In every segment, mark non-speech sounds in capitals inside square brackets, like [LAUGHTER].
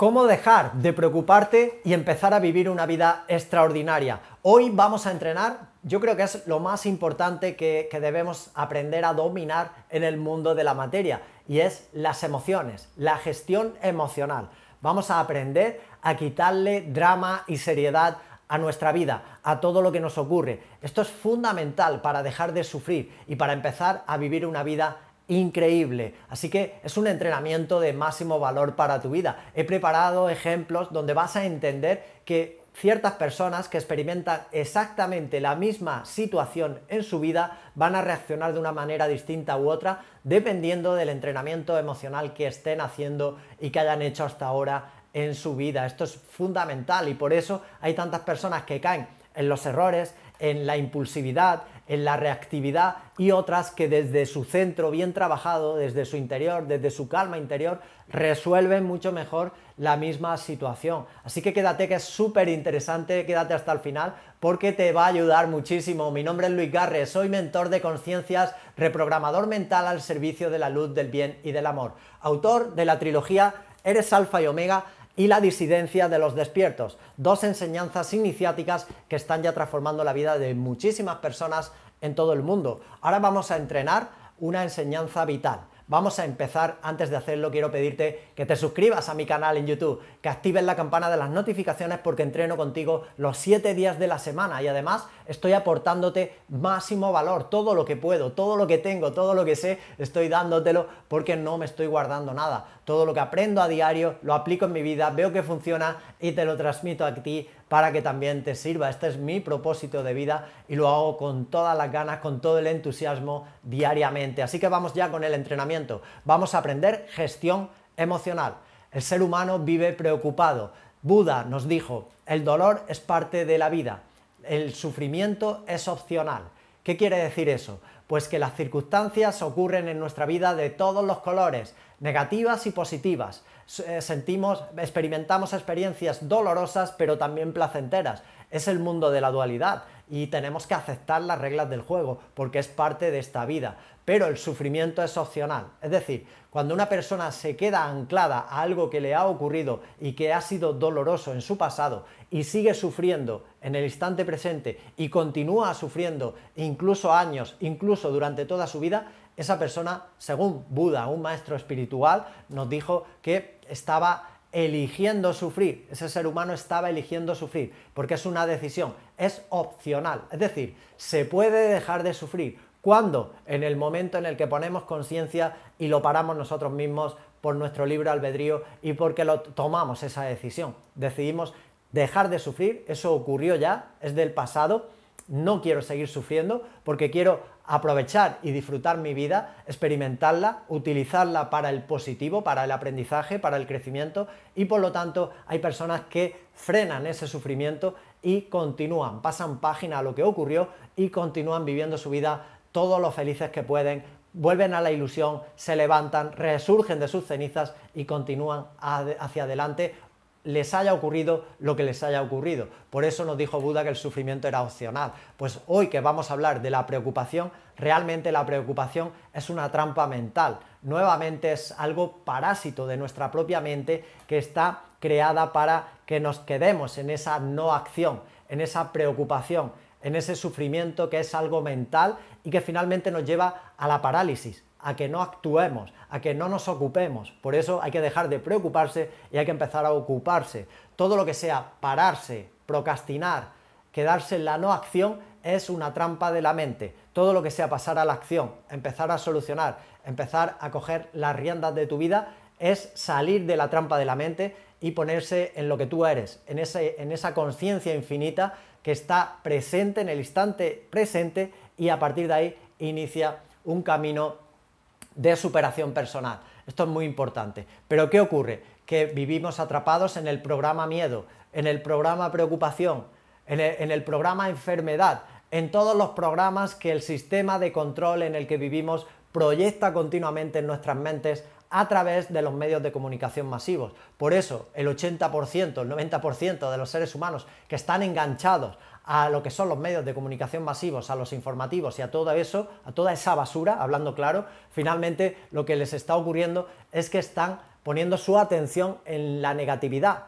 ¿Cómo dejar de preocuparte y empezar a vivir una vida extraordinaria? Hoy vamos a entrenar, yo creo que es lo más importante que, debemos aprender a dominar en el mundo de la materia, y es las emociones, la gestión emocional. Vamos a aprender a quitarle drama y seriedad a nuestra vida, a todo lo que nos ocurre. Esto es fundamental para dejar de sufrir y para empezar a vivir una vida increíble. Así que es un entrenamiento de máximo valor para tu vida. He preparado ejemplos donde vas a entender que ciertas personas que experimentan exactamente la misma situación en su vida van a reaccionar de una manera distinta u otra dependiendo del entrenamiento emocional que estén haciendo y que hayan hecho hasta ahora en su vida. Esto es fundamental y por eso hay tantas personas que caen en los errores, en la impulsividad, en la reactividad y otras que desde su centro bien trabajado, desde su interior, desde su calma interior, resuelven mucho mejor la misma situación. Así que quédate que es súper interesante, quédate hasta el final porque te va a ayudar muchísimo. Mi nombre es Luis Garre, soy mentor de conciencias, reprogramador mental al servicio de la luz, del bien y del amor, autor de la trilogía Eres Alfa y Omega, y la disidencia de los despiertos, dos enseñanzas iniciáticas que están ya transformando la vida de muchísimas personas en todo el mundo. Ahora vamos a entrenar una enseñanza vital vamos a empezar. Antes de hacerlo, quiero pedirte que te suscribas a mi canal en YouTube, que actives la campana de las notificaciones porque entreno contigo los 7 días de la semana y además estoy aportándote máximo valor, todo lo que puedo, todo lo que tengo, todo lo que sé, estoy dándotelo porque no me estoy guardando nada. Todo lo que aprendo a diario lo aplico en mi vida, veo que funciona y te lo transmito a ti para que también te sirva. Este es mi propósito de vida y lo hago con todas las ganas, con todo el entusiasmo diariamente. Así que vamos ya con el entrenamiento. Vamos a aprender gestión emocional. El ser humano vive preocupado. Buda nos dijo, el dolor es parte de la vida, el sufrimiento es opcional. ¿Qué quiere decir eso? Pues que las circunstancias ocurren en nuestra vida de todos los colores, negativas y positivas. Eh, sentimos, experimentamos experiencias dolorosas pero también placenteras. Es el mundo de la dualidad y tenemos que aceptar las reglas del juego porque es parte de esta vida. Pero el sufrimiento es opcional. Es decir, cuando una persona se queda anclada a algo que le ha ocurrido y que ha sido doloroso en su pasado y sigue sufriendo en el instante presente y continúa sufriendo incluso años, incluso durante toda su vida, esa persona, según Buda, un maestro espiritual, nos dijo que estaba eligiendo sufrir, ese ser humano estaba eligiendo sufrir, porque es una decisión, es opcional, es decir, se puede dejar de sufrir. cuando En el momento en el que ponemos conciencia y lo paramos nosotros mismos por nuestro libre albedrío y porque lo tomamos esa decisión. Decidimos dejar de sufrir, eso ocurrió ya, es del pasado, no quiero seguir sufriendo porque quiero aprovechar y disfrutar mi vida, experimentarla, utilizarla para el positivo, para el aprendizaje, para el crecimiento y por lo tanto hay personas que frenan ese sufrimiento y continúan, pasan página a lo que ocurrió y continúan viviendo su vida todos los felices que pueden, vuelven a la ilusión, se levantan, resurgen de sus cenizas y continúan hacia adelante les haya ocurrido lo que les haya ocurrido. Por eso nos dijo Buda que el sufrimiento era opcional. Pues hoy que vamos a hablar de la preocupación, realmente la preocupación es una trampa mental. Nuevamente es algo parásito de nuestra propia mente que está creada para que nos quedemos en esa no acción, en esa preocupación, en ese sufrimiento que es algo mental y que finalmente nos lleva a la parálisis, a que no actuemos, a que no nos ocupemos. Por eso hay que dejar de preocuparse y hay que empezar a ocuparse. Todo lo que sea pararse, procrastinar, quedarse en la no acción es una trampa de la mente. Todo lo que sea pasar a la acción, empezar a solucionar, empezar a coger las riendas de tu vida, es salir de la trampa de la mente y ponerse en lo que tú eres, en, ese, en esa conciencia infinita que está presente en el instante presente y a partir de ahí inicia un camino de superación personal. Esto es muy importante. Pero ¿qué ocurre? Que vivimos atrapados en el programa miedo, en el programa preocupación, en el, en el programa enfermedad, en todos los programas que el sistema de control en el que vivimos proyecta continuamente en nuestras mentes a través de los medios de comunicación masivos. Por eso, el 80%, el 90% de los seres humanos que están enganchados a lo que son los medios de comunicación masivos, a los informativos y a todo eso, a toda esa basura, hablando claro, finalmente lo que les está ocurriendo es que están poniendo su atención en la negatividad,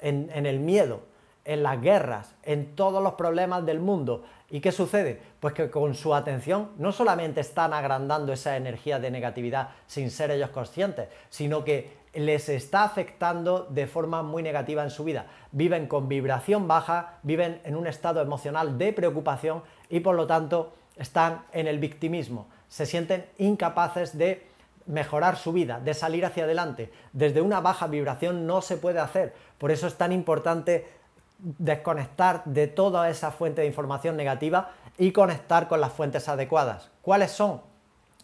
en, en el miedo, en las guerras, en todos los problemas del mundo, ¿Y qué sucede? Pues que con su atención no solamente están agrandando esa energía de negatividad sin ser ellos conscientes, sino que les está afectando de forma muy negativa en su vida. Viven con vibración baja, viven en un estado emocional de preocupación y por lo tanto están en el victimismo. Se sienten incapaces de mejorar su vida, de salir hacia adelante. Desde una baja vibración no se puede hacer. Por eso es tan importante desconectar de toda esa fuente de información negativa y conectar con las fuentes adecuadas. ¿Cuáles son?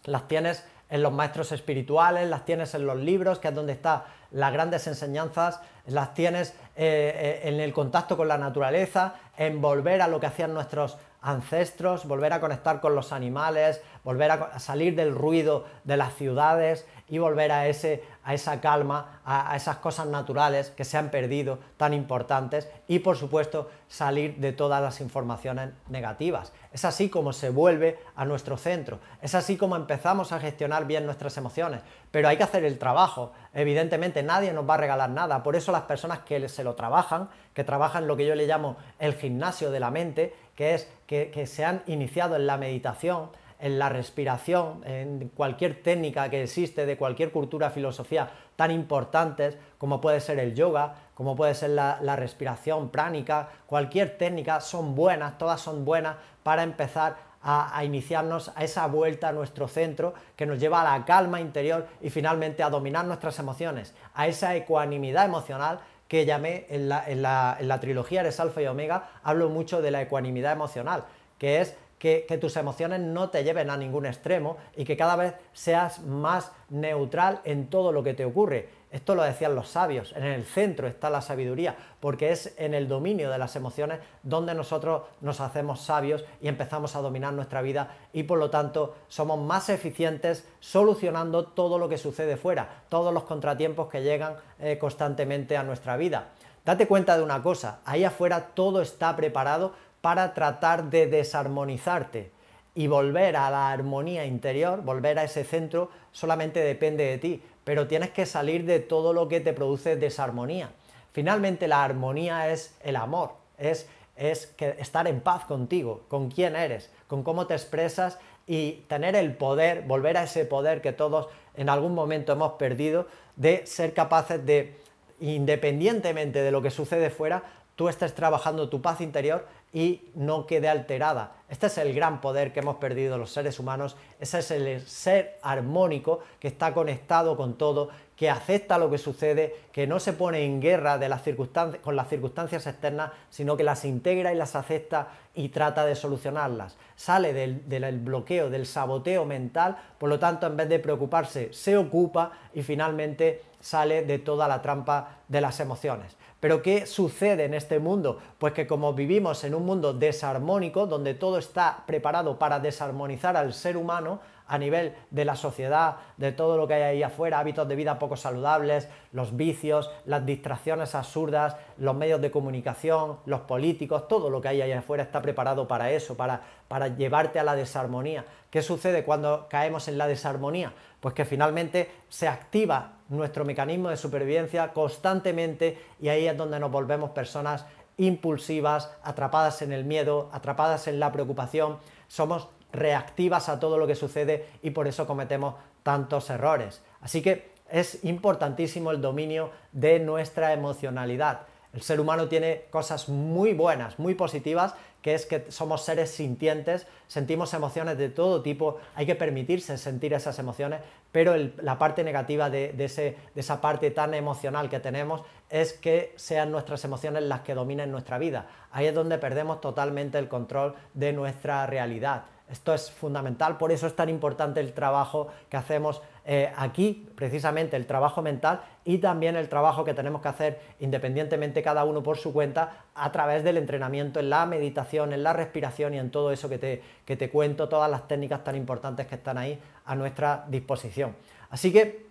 Las tienes en los maestros espirituales, las tienes en los libros, que es donde están las grandes enseñanzas, las tienes eh, eh, en el contacto con la naturaleza, en volver a lo que hacían nuestros ancestros, volver a conectar con los animales, volver a salir del ruido de las ciudades y volver a, ese, a esa calma, a, a, esas cosas naturales que se han perdido tan importantes y por supuesto salir de todas las informaciones negativas. Es así como se vuelve a nuestro centro, es así como empezamos a gestionar bien nuestras emociones, pero hay que hacer el trabajo, evidentemente nadie nos va a regalar nada, por eso las personas que se lo trabajan, que trabajan lo que yo le llamo el gimnasio de la mente, que es que, se han iniciado en la meditación, en la respiración, en cualquier técnica que existe de cualquier cultura, filosofía, tan importantes como puede ser el yoga, como puede ser la, respiración pránica, cualquier técnica, son buenas, todas son buenas para empezar a, a iniciarnos a esa vuelta a nuestro centro que nos lleva a la calma interior y finalmente a dominar nuestras emociones, a esa ecuanimidad emocional que llamé en la, en la, trilogía de Alfa y Omega, hablo mucho de la ecuanimidad emocional, que es que, que, tus emociones no te lleven a ningún extremo y que cada vez seas más neutral en todo lo que te ocurre. Esto lo decían los sabios, en el centro está la sabiduría, porque es en el dominio de las emociones donde nosotros nos hacemos sabios y empezamos a dominar nuestra vida y por lo tanto somos más eficientes solucionando todo lo que sucede fuera, todos los contratiempos que llegan eh, constantemente a nuestra vida. Date cuenta de una cosa, ahí afuera todo está preparado para tratar de desarmonizarte y volver a la armonía interior, volver a ese centro, solamente depende de ti pero tienes que salir de todo lo que te produce desarmonía. Finalmente la armonía es el amor, es, es que estar en paz contigo, con quién eres, con cómo te expresas y tener el poder, volver a ese poder que todos en algún momento hemos perdido, de ser capaces de, independientemente de lo que sucede fuera, tú estés trabajando tu paz interior y no quede alterada. Este es el gran poder que hemos perdido los seres humanos, ese es el ser armónico que está conectado con todo, que acepta lo que sucede, que no se pone en guerra de las circunstancias, con las circunstancias externas, sino que las integra y las acepta y trata de solucionarlas. Sale del bloqueo, del saboteo mental, por lo tanto, en vez de preocuparse, se ocupa y finalmente sale de toda la trampa de las emociones. Pero ¿qué sucede en este mundo? Pues que como vivimos en un mundo desarmónico, donde todo está preparado para desarmonizar al ser humano, a nivel de la sociedad, de todo lo que hay ahí afuera, hábitos de vida poco saludables, los vicios, las distracciones absurdas, los medios de comunicación, los políticos, todo lo que hay ahí afuera está preparado para eso, para, para llevarte a la desarmonía. ¿Qué sucede cuando caemos en la desarmonía? Pues que finalmente se activa nuestro mecanismo de supervivencia constantemente y ahí es donde nos volvemos personas impulsivas, atrapadas en el miedo, atrapadas en la preocupación. Somos reactivas a todo lo que sucede y por eso cometemos tantos errores. Así que es importantísimo el dominio de nuestra emocionalidad. El ser humano tiene cosas muy buenas, muy positivas, que es que somos seres sintientes, sentimos emociones de todo tipo, hay que permitirse sentir esas emociones, pero la parte negativa de, de esa parte tan emocional que tenemos es que sean nuestras emociones las que dominen nuestra vida. Ahí es donde perdemos totalmente el control de nuestra realidad. Esto es fundamental, por eso es tan importante el trabajo que hacemos eh, aquí, precisamente el trabajo mental y también el trabajo que tenemos que hacer independientemente cada uno por su cuenta a través del entrenamiento en la meditación, en la respiración y en todo eso que te, que te cuento, todas las técnicas tan importantes que están ahí a nuestra disposición. Así que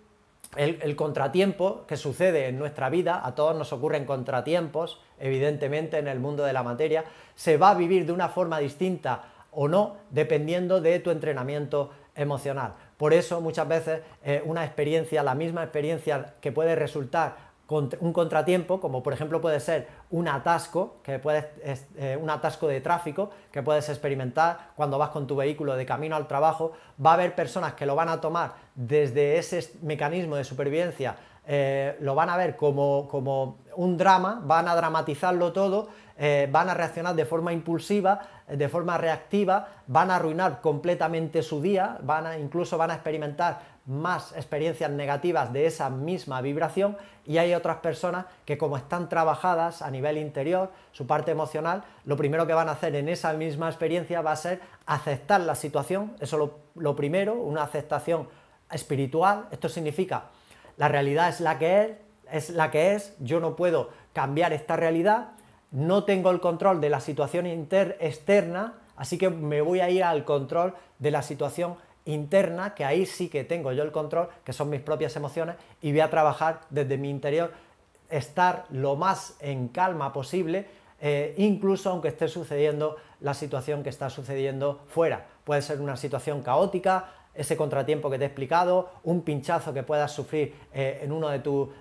el, el, contratiempo que sucede en nuestra vida, a todos nos ocurren contratiempos, evidentemente en el mundo de la materia, se va a vivir de una forma distinta o no, dependiendo de tu entrenamiento emocional. Por eso muchas veces eh, una experiencia, la misma experiencia que puede resultar un contratiempo, como por ejemplo puede ser un atasco, que puedes, eh, un atasco de tráfico que puedes experimentar cuando vas con tu vehículo de camino al trabajo, va a haber personas que lo van a tomar desde ese mecanismo de supervivencia eh, lo van a ver como, un drama, van a dramatizarlo todo, eh, van a reaccionar de forma impulsiva, eh, de forma reactiva, van a arruinar completamente su día, van a, incluso van a experimentar más experiencias negativas de esa misma vibración y hay otras personas que como están trabajadas a nivel interior, su parte emocional, lo primero que van a hacer en esa misma experiencia va a ser aceptar la situación, eso lo, lo primero, una aceptación espiritual, esto significa la realidad es la que es, es la que es, yo no puedo cambiar esta realidad, no tengo el control de la situación inter externa, así que me voy a ir al control de la situación interna, que ahí sí que tengo yo el control, que son mis propias emociones, y voy a trabajar desde mi interior, estar lo más en calma posible, eh, incluso aunque esté sucediendo la situación que está sucediendo fuera. Puede ser una situación caótica, ese contratiempo que te he explicado, un pinchazo que puedas sufrir eh, en uno de,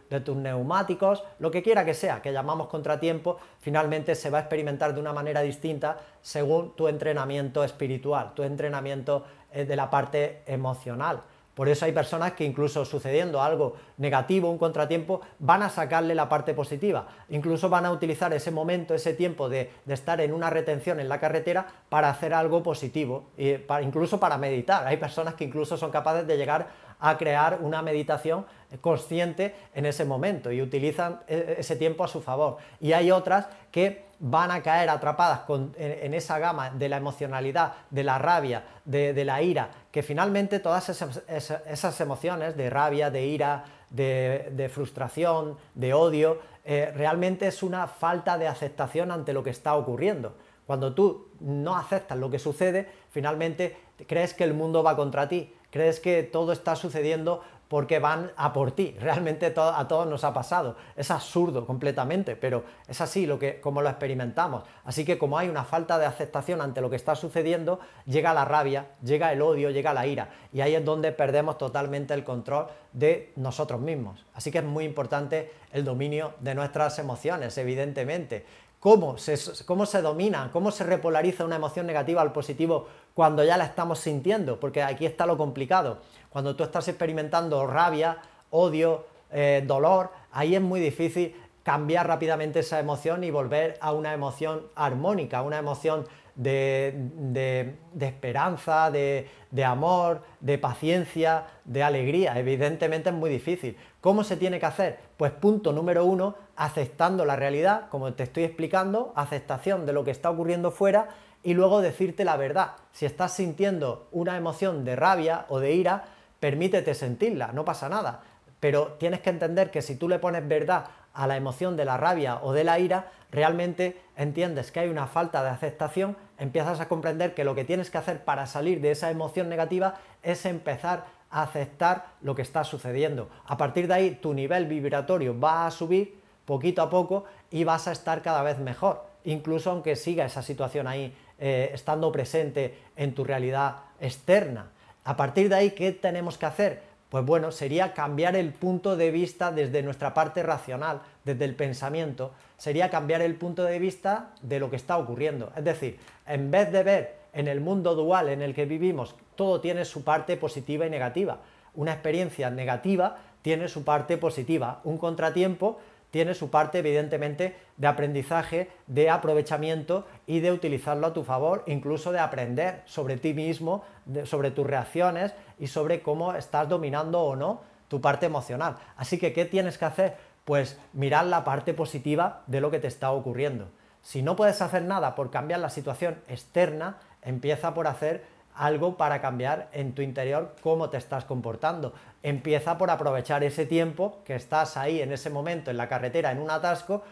de tus neumáticos, lo que quiera que sea, que llamamos contratiempo, finalmente se va a experimentar de una manera distinta según tu entrenamiento espiritual, tu entrenamiento eh, de la parte emocional. Por eso hay personas que incluso sucediendo algo negativo, un contratiempo, van a sacarle la parte positiva. Incluso van a utilizar ese momento, ese tiempo de, estar en una retención en la carretera para hacer algo positivo, y eh, para, incluso para meditar. Hay personas que incluso son capaces de llegar a crear una meditación consciente en ese momento y utilizan e, e, ese tiempo a su favor. Y hay otras que van a caer atrapadas en, esa gama de la emocionalidad, de la rabia, de, la ira, que finalmente todas esas, emociones de rabia, de ira, de, frustración, de odio, eh, realmente es una falta de aceptación ante lo que está ocurriendo. Cuando tú no aceptas lo que sucede, finalmente crees que el mundo va contra ti, crees que todo está sucediendo porque van a por ti. [LAUGHS] Realmente a todos nos ha pasado. Es absurdo completamente, pero es así lo que, como lo experimentamos. Así que como hay una falta de aceptación ante lo que está sucediendo, llega la rabia, llega el odio, llega la ira. Y ahí es donde perdemos totalmente el control de nosotros mismos. Así que es muy importante el dominio de nuestras emociones, evidentemente cómo se, domina, cómo se repolariza una emoción negativa al positivo cuando ya la estamos sintiendo, porque aquí está lo complicado. Cuando tú estás experimentando rabia, odio, eh, dolor, ahí es muy difícil cambiar rápidamente esa emoción y volver a una emoción armónica, una emoción de, esperanza, de, de, amor, de paciencia, de alegría. Evidentemente es muy difícil. ¿Cómo se tiene que hacer? Pues punto número uno, aceptando la realidad, como te estoy explicando, aceptación de lo que está ocurriendo fuera y luego decirte la verdad. Si estás sintiendo una emoción de rabia o de ira, permítete sentirla, no pasa nada. Pero tienes que entender que si tú le pones verdad a la emoción de la rabia o de la ira, realmente entiendes que hay una falta de aceptación, empiezas a comprender que lo que tienes que hacer para salir de esa emoción negativa es empezar a aceptar lo que está sucediendo. A partir de ahí tu nivel vibratorio va a subir poquito a poco y vas a estar cada vez mejor, incluso aunque siga esa situación ahí eh, estando presente en tu realidad externa. A partir de ahí, ¿qué tenemos que hacer? Pues bueno, sería cambiar el punto de vista desde nuestra parte racional, desde el pensamiento, sería cambiar el punto de vista de lo que está ocurriendo. Es decir, en vez de ver en el mundo dual en el que vivimos, todo tiene su parte positiva y negativa. Una experiencia negativa tiene su parte positiva. Un contratiempo tiene su parte, evidentemente, de aprendizaje, de aprovechamiento y de utilizarlo a tu favor, incluso de aprender sobre ti mismo, sobre tus reacciones y sobre cómo estás dominando o no tu parte emocional. Así que, ¿qué tienes que hacer? Pues mirar la parte positiva de lo que te está ocurriendo. Si no puedes hacer nada por cambiar la situación externa, empieza por hacer algo para cambiar en tu interior cómo te estás comportando. Empieza por aprovechar ese tiempo que estás ahí en ese momento en la carretera, en un atasco,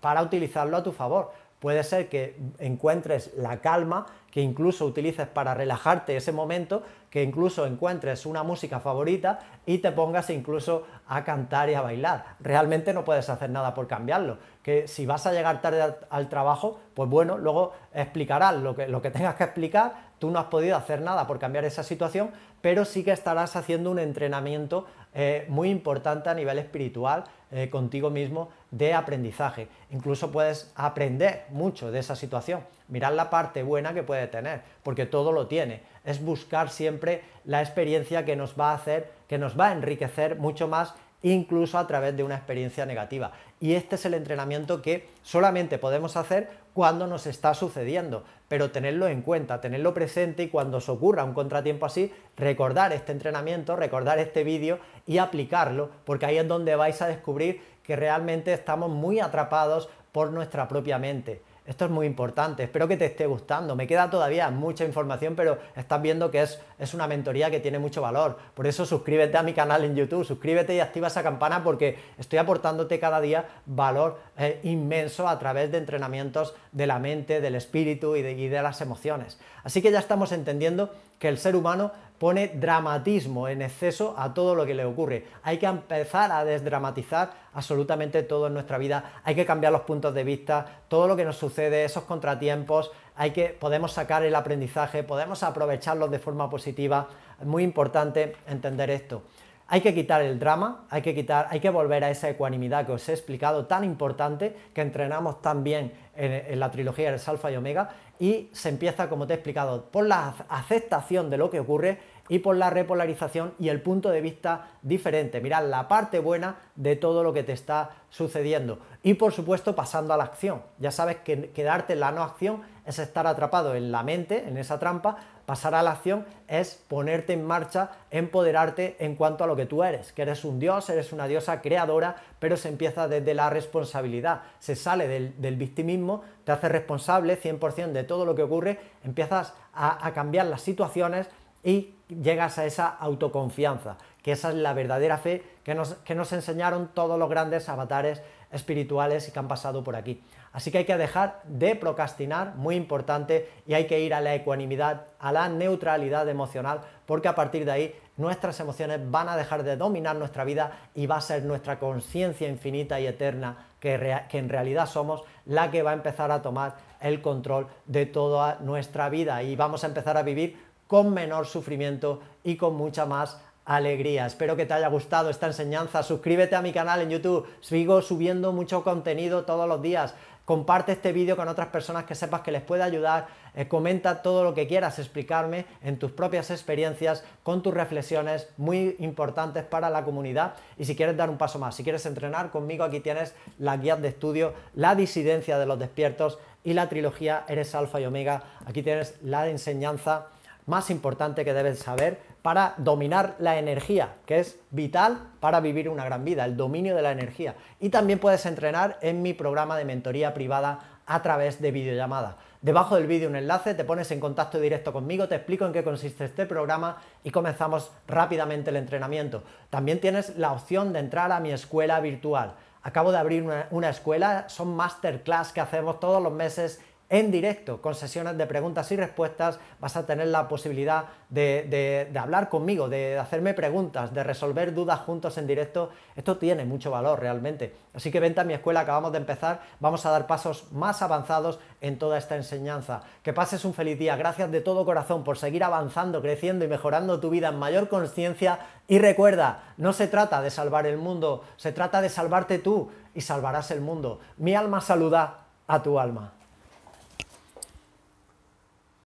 para utilizarlo a tu favor. Puede ser que encuentres la calma incluso utilices para relajarte ese momento, que incluso encuentres una música favorita y te pongas incluso a cantar y a bailar. Realmente no puedes hacer nada por cambiarlo. Que si vas a llegar tarde al, trabajo, pues bueno, luego explicarás lo que, lo que [LAUGHS] tengas que explicar. Tú no has podido hacer nada por cambiar esa situación, pero sí que estarás haciendo un entrenamiento eh, muy importante a nivel espiritual eh, contigo mismo de aprendizaje. Incluso puedes aprender mucho de esa situación mirad la parte buena que puede tener, porque todo lo tiene. Es buscar siempre la experiencia que nos va a hacer, que nos va a enriquecer mucho más incluso a través de una experiencia negativa. Y este es el entrenamiento que solamente podemos hacer cuando nos está sucediendo, pero tenerlo en cuenta, tenerlo presente y cuando os ocurra un contratiempo así, recordar este entrenamiento, recordar este vídeo y aplicarlo, porque ahí es donde vais a descubrir que realmente estamos muy atrapados por nuestra propia mente. Esto es muy importante, espero que te esté gustando. Me queda todavía mucha información, pero estás viendo que es, una mentoría que tiene mucho valor. Por eso suscríbete a mi canal en YouTube, suscríbete y activa esa campana porque estoy aportándote cada día valor eh, inmenso a través de entrenamientos de la mente, del espíritu y de las emociones. Así que ya estamos entendiendo que el ser humano pone dramatismo en exceso a todo lo que le ocurre. Hay que empezar a desdramatizar absolutamente todo en nuestra vida, hay que cambiar los puntos de vista, todo lo que nos sucede, esos contratiempos, hay que podemos sacar el aprendizaje, podemos aprovecharlos de forma positiva. Es muy importante entender esto. Hay que quitar el drama, hay que quitar, hay que volver a esa ecuanimidad que os he explicado tan importante que entrenamos tan bien en, la trilogía del Alfa y Omega y se empieza, como te he explicado, por la aceptación de lo que ocurre, y por la repolarización y el punto de vista diferente. Mirad la parte buena de todo lo que te está sucediendo. Y por supuesto pasando a la acción. Ya sabes que quedarte en la no acción es estar atrapado en la mente, en esa trampa. Pasar a la acción es ponerte en marcha, empoderarte en cuanto a lo que tú eres, que eres un dios, eres una diosa creadora, pero se empieza desde la responsabilidad, se sale del, victimismo, te hace responsable 100% de todo lo que ocurre, empiezas a cambiar las situaciones y llegas a esa autoconfianza, que esa es la verdadera fe que nos, enseñaron todos los grandes avatares espirituales que han pasado por aquí. Así que hay que dejar de procrastinar, muy importante, y hay que ir a la ecuanimidad, a la neutralidad emocional, porque a partir de ahí nuestras emociones van a dejar de dominar nuestra vida y va a ser nuestra conciencia infinita y eterna, que, en realidad somos, la que va a empezar a tomar el control de toda nuestra vida y vamos a empezar a vivir con menor sufrimiento y con mucha más alegría. Espero que te haya gustado esta enseñanza. Suscríbete a mi canal en YouTube. Sigo subiendo mucho contenido todos los días. Comparte este vídeo con otras personas que sepas que les puede ayudar. Eh, comenta todo lo que quieras explicarme en tus propias experiencias, con tus reflexiones muy importantes para la comunidad. Y si quieres dar un paso más, si quieres entrenar conmigo, aquí tienes la guía de estudio, la disidencia de los despiertos y la trilogía Eres Alfa y Omega. Aquí tienes la enseñanza más importante que debes saber para dominar la energía, que es vital para vivir una gran vida, el dominio de la energía. Y también puedes entrenar en mi programa de mentoría privada a través de videollamada. Debajo del vídeo un enlace, te pones en contacto directo conmigo, te explico en qué consiste este programa y comenzamos rápidamente el entrenamiento. También tienes la opción de entrar a mi escuela virtual. Acabo de abrir una, escuela, son masterclass que hacemos todos los meses en directo, con sesiones de preguntas y respuestas, vas a tener la posibilidad de, hablar conmigo, de, hacerme preguntas, de resolver dudas juntos en directo. Esto tiene mucho valor realmente. Así que vente a mi escuela, acabamos de empezar, vamos a dar pasos más avanzados en toda esta enseñanza. Que pases un feliz día, gracias de todo corazón por seguir avanzando, creciendo y mejorando tu vida en mayor conciencia. Y recuerda, no se trata de salvar el mundo, se trata de salvarte tú y salvarás el mundo. Mi alma saluda a tu alma.